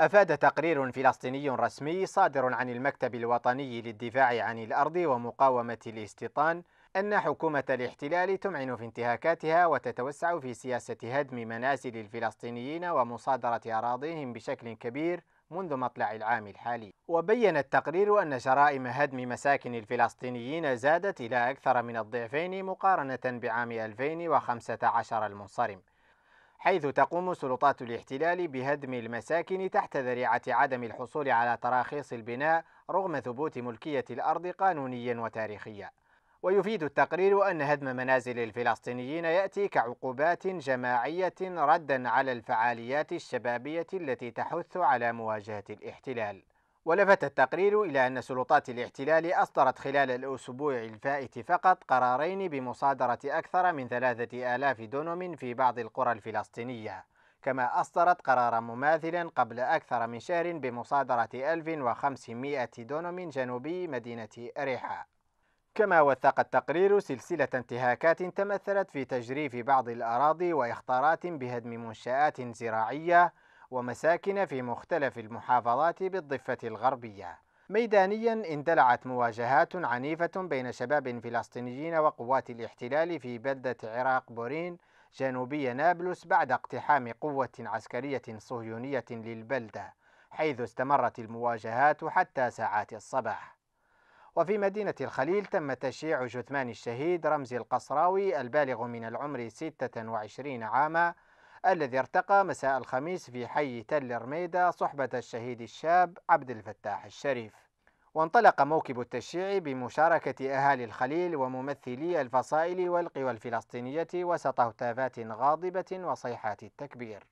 أفاد تقرير فلسطيني رسمي صادر عن المكتب الوطني للدفاع عن الأرض ومقاومة الاستيطان أن حكومة الاحتلال تمعن في انتهاكاتها وتتوسع في سياسة هدم منازل الفلسطينيين ومصادرة أراضيهم بشكل كبير منذ مطلع العام الحالي وبين التقرير أن جرائم هدم مساكن الفلسطينيين زادت إلى أكثر من الضعفين مقارنة بعام 2015 المنصرم حيث تقوم سلطات الاحتلال بهدم المساكن تحت ذريعة عدم الحصول على تراخيص البناء رغم ثبوت ملكية الأرض قانونيا وتاريخيا ويفيد التقرير أن هدم منازل الفلسطينيين يأتي كعقوبات جماعية ردا على الفعاليات الشبابية التي تحث على مواجهة الاحتلال ولفت التقرير إلى أن سلطات الاحتلال أصدرت خلال الأسبوع الفائت فقط قرارين بمصادرة أكثر من ثلاثة آلاف دونم في بعض القرى الفلسطينية كما أصدرت قرارا مماثلا قبل أكثر من شهر بمصادرة 1500 دونم جنوبي مدينة أريحة كما وثق التقرير سلسلة انتهاكات تمثلت في تجريف بعض الأراضي وإخطارات بهدم منشآت زراعية ومساكن في مختلف المحافظات بالضفة الغربية. ميدانيا اندلعت مواجهات عنيفة بين شباب فلسطينيين وقوات الاحتلال في بلدة عراق بورين جنوبي نابلس بعد اقتحام قوة عسكرية صهيونية للبلدة حيث استمرت المواجهات حتى ساعات الصباح وفي مدينة الخليل تم تشييع جثمان الشهيد رمزي القصراوي البالغ من العمر 26 عاما الذي ارتقى مساء الخميس في حي تل رميدة صحبة الشهيد الشاب عبد الفتاح الشريف وانطلق موكب التشييع بمشاركة أهالي الخليل وممثلي الفصائل والقوى الفلسطينية وسط هتافات غاضبة وصيحات التكبير